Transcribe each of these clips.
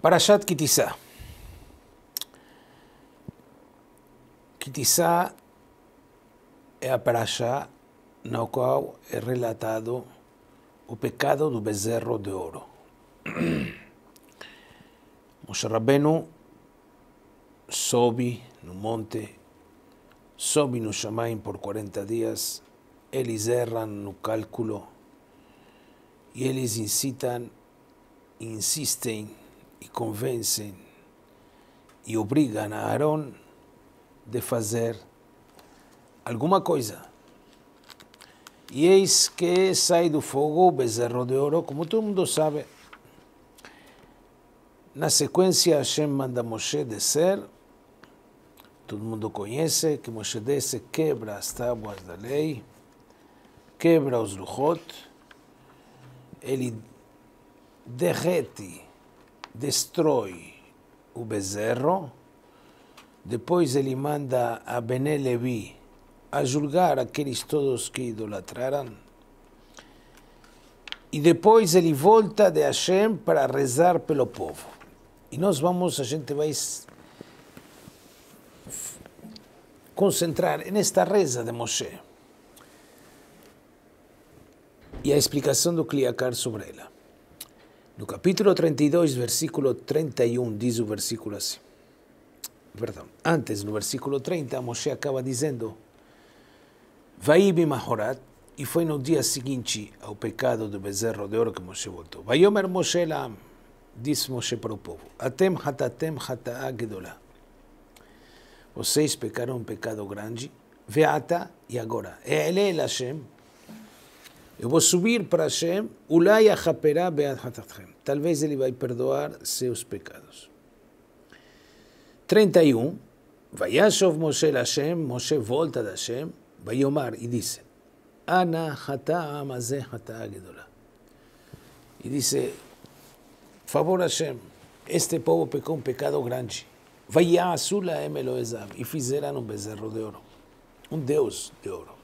Parashat Kitissá. Kitissá é a parashá na qual é relatado o pecado do bezerro de ouro. Moshe Rabbeinu sobe no monte, sobe no Shamaim por 40 dias, eles erram no cálculo e eles incitam, insistem e convencem e obrigam a Aaron de fazer alguma coisa. E eis que sai do fogo o bezerro de ouro, como todo mundo sabe. Na sequência, Hashem manda Moshe descer. Todo mundo conhece que Moshe desce, quebra as tábuas da lei, quebra os luchot. Ele derrete destrói o bezerro, depois ele manda a Bené Levi a julgar aqueles todos que idolatraram, e depois ele volta de Hashem para rezar pelo povo. E nós vamos, a gente vai concentrar nesta reza de Moshe e a explicação do Kliakar sobre ela. No capítulo 32, versículo 31, diz o versículo assim. Perdão, antes, no versículo 30, Moshe acaba dizendo: Vai Mahorat, e foi no dia seguinte ao pecado do bezerro de ouro que Moshe voltou. Vaiomer Moshe Lam, diz Moshe para o povo: Atem hatatem hata'a gedolah. Vocês pecaram um pecado grande, veata, e agora, Ele Hashem, eu vou subir para Hashem, Ulai Achaperá Beat Talvez ele vai perdoar seus pecados. 31. Vayashov Moshe Hashem, Moshe volta da Hashem, Vayomar, e disse, Ana hata Amazé hata Gedolá. E disse, favor Hashem, este povo pecou um pecado grande. Vayá Azula Emeloezab. E fizeram um bezerro de ouro, um deus de ouro.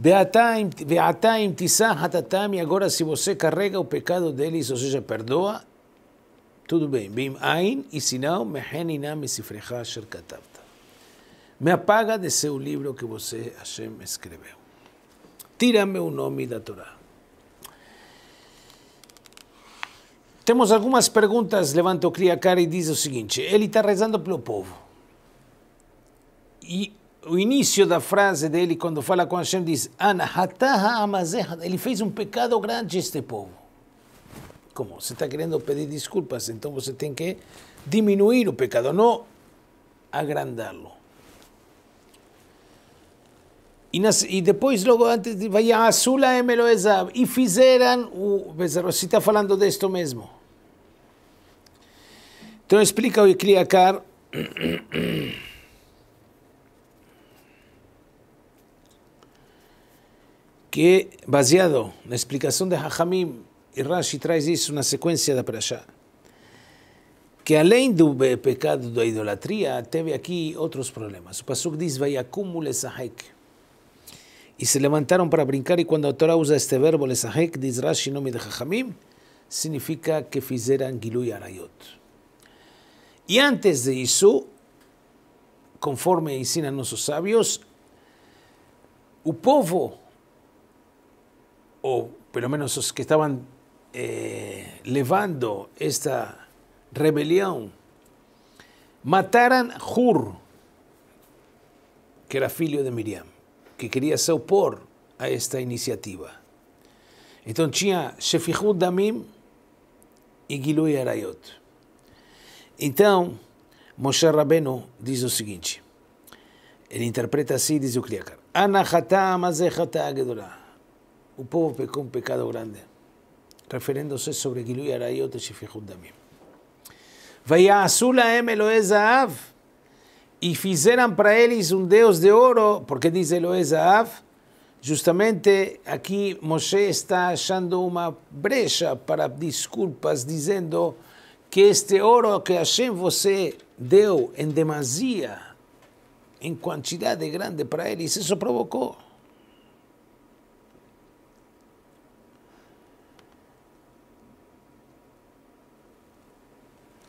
Beataim tisah hatatam, e agora se você carrega o pecado deles, ou seja, perdoa, tudo bem. Bim ain, e se não, meheninam esifrecha catavta Me apaga de seu livro que você, Hashem, escreveu. Tira-me o nome da Torá. Temos algumas perguntas. Levanta o Criacara e diz o seguinte: ele está rezando pelo povo. E o início da frase dele, quando fala com Hashem, diz: Ele fez um pecado grande este povo. Como? Você está querendo pedir desculpas, então você tem que diminuir o pecado, não agrandá-lo. E, nas, e, depois, logo antes, vai a Asula Emeloezab. E fizeram o. Você está assim falando disto mesmo. Então explica o Ikliakar. que baseado la explicación de Hachamim y Rashi trae, una secuencia de de parasha. que além del pecado da idolatría, teve aquí otros problemas. O Pasuk diz, Y Y e se levantaron para brincar, y e cuando la Torá usa este verbo, lesahek, diz Rashi, em nome de significa que fizeram Y Arayot. E antes de eso, conforme ensinam nuestros sabios, o povo o pelo menos os que estavam eh, levando esta rebelião, mataram Hur, que era filho de Miriam, que queria se opor a esta iniciativa. Então tinha Shefichud Damim e Gilui Arayot. Então, Moshe Rabbeinu diz o seguinte, ele interpreta assim, diz o Kriyakar, Ana hatam azeh el povo pecó un pecado grande, refiriéndose sobre Gilu y Araiot y Shifihut también lo es lo Zahav, y para élis un dios de oro porque dice lo justamente aquí Moshe está echando una brecha para disculpas diciendo que este oro que Hashem você deu en demasia, cantidad de grande para élis eso provocó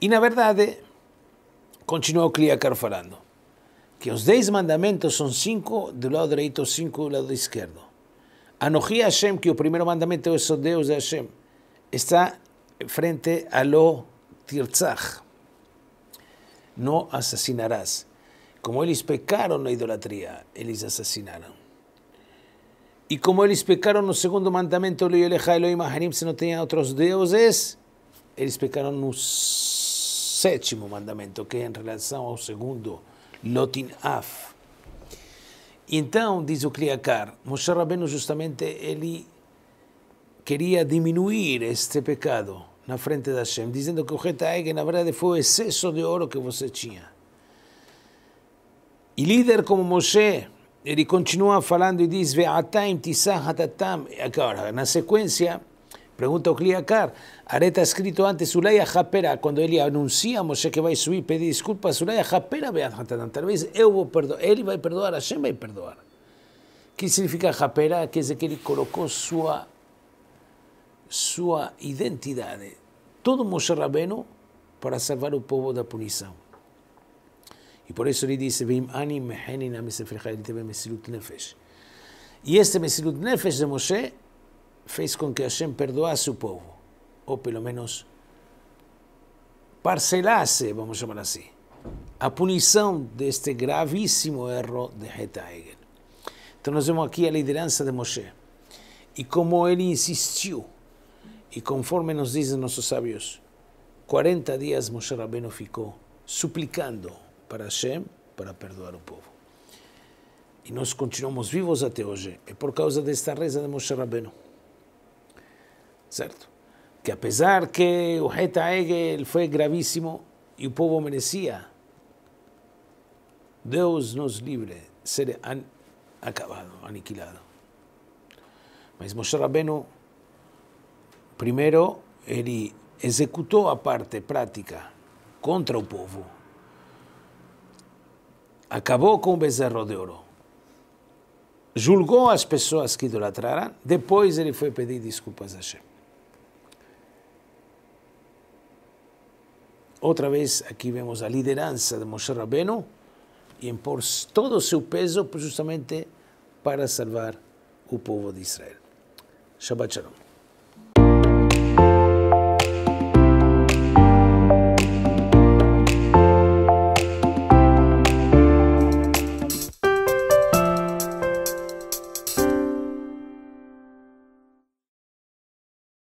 Y la verdad continuó Cliacar falando, que los dez mandamientos son cinco del lado derecho, cinco del lado izquierdo Anoji Hashem, que el primer mandamiento de esos seu de Hashem, está frente a lo tirzach. No asesinarás. Como ellos pecaron la idolatría, ellos asesinaron. Y e como ellos pecaron el segundo mandamento, Elohim Elohim se não tenían outros deuses, ellos pecaron los sétimo mandamento, que é em relação ao segundo, Lotin Af. Então, diz o Kliakar, Moshe Rabbeinu justamente ele queria diminuir este pecado na frente de Hashem, dizendo que o Getaeg na verdade foi o excesso de ouro que você tinha. E líder como Moshe, ele continua falando e diz, Ve'ataim tisah hatatam. Agora, na sequência, Pregunta Ocliacar, Areta ha escrito antes, Zulaya Japera, cuando él anuncia a Moshe que va a subir, pedir disculpas, Zulaya Japera, vean, tal vez él va a perdonar, Hashem va a perdonar. ¿Qué significa Japera? Que es que él colocó su, su identidad, todo Moshe Rabeno, para salvar al pueblo de la punición. Y por eso le dice, y este Mesilut Nefesh de Moshe fez com que Hashem perdoasse o povo, ou pelo menos parcelasse, vamos chamar assim, a punição deste gravíssimo erro de Heta Então nós vemos aqui a liderança de Moshe e como ele insistiu e conforme nos dizem nossos sábios, 40 dias Moshe Rabbeinu ficou suplicando para Hashem para perdoar o povo. E nós continuamos vivos até hoje, é por causa desta reza de Moshe Rabbeinu certo? Que apesar que o Reta Egel foi gravíssimo e o povo merecia, Deus nos livre ser an acabado, aniquilado. Mas Moshe Rabbeinu, primeiro, ele executou a parte prática contra o povo. Acabou com o bezerro de ouro. Julgou as pessoas que idolatraram, depois ele foi pedir desculpas a Hashem. Otra vez aquí vemos la lideranza de Moshe Rabenu y en por todo su peso pues, justamente para salvar al pueblo de Israel. Shabbat Shalom.